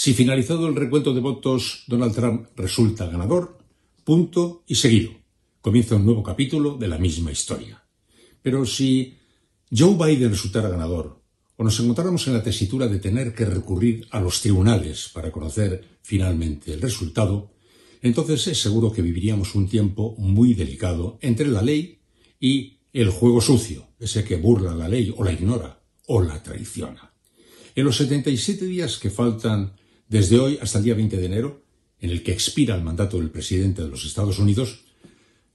Si finalizado el recuento de votos, Donald Trump resulta ganador, punto y seguido. Comienza un nuevo capítulo de la misma historia. Pero si Joe Biden resultara ganador, o nos encontráramos en la tesitura de tener que recurrir a los tribunales para conocer finalmente el resultado, entonces es seguro que viviríamos un tiempo muy delicado entre la ley y el juego sucio, ese que burla la ley o la ignora o la traiciona. En los 77 días que faltan desde hoy hasta el día 20 de enero, en el que expira el mandato del presidente de los Estados Unidos,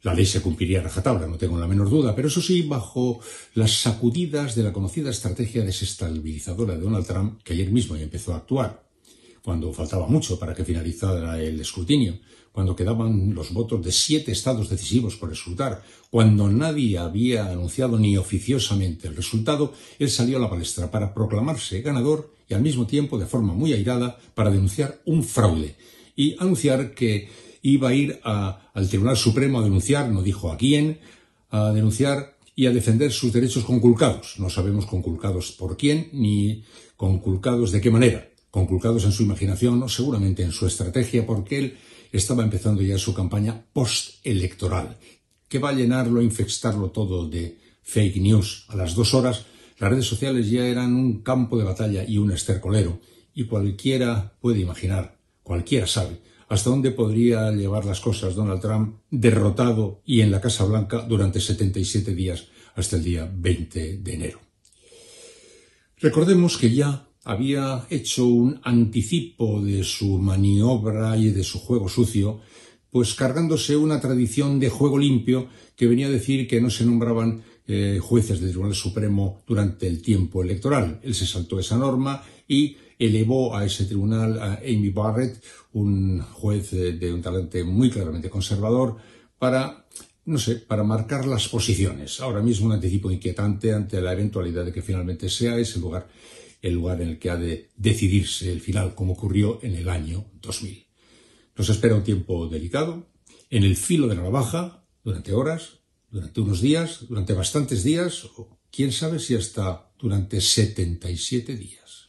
la ley se cumpliría rajatabra, rajatabla, no tengo la menor duda, pero eso sí, bajo las sacudidas de la conocida estrategia desestabilizadora de Donald Trump, que ayer mismo ya empezó a actuar cuando faltaba mucho para que finalizara el escrutinio, cuando quedaban los votos de siete estados decisivos por resultar, cuando nadie había anunciado ni oficiosamente el resultado, él salió a la palestra para proclamarse ganador y al mismo tiempo, de forma muy airada, para denunciar un fraude y anunciar que iba a ir al Tribunal Supremo a denunciar, no dijo a quién, a denunciar y a defender sus derechos conculcados. No sabemos conculcados por quién ni conculcados de qué manera conculcados en su imaginación, o seguramente en su estrategia, porque él estaba empezando ya su campaña postelectoral, que va a llenarlo, infectarlo todo de fake news. A las dos horas, las redes sociales ya eran un campo de batalla y un estercolero, y cualquiera puede imaginar, cualquiera sabe, hasta dónde podría llevar las cosas Donald Trump derrotado y en la Casa Blanca durante 77 días hasta el día 20 de enero. Recordemos que ya había hecho un anticipo de su maniobra y de su juego sucio, pues cargándose una tradición de juego limpio que venía a decir que no se nombraban eh, jueces del Tribunal Supremo durante el tiempo electoral. Él se saltó esa norma y elevó a ese tribunal a Amy Barrett, un juez eh, de un talante muy claramente conservador, para, no sé, para marcar las posiciones. Ahora mismo un anticipo inquietante ante la eventualidad de que finalmente sea ese lugar el lugar en el que ha de decidirse el final, como ocurrió en el año 2000. Nos espera un tiempo delicado, en el filo de la navaja, durante horas, durante unos días, durante bastantes días, o quién sabe si hasta durante 77 días.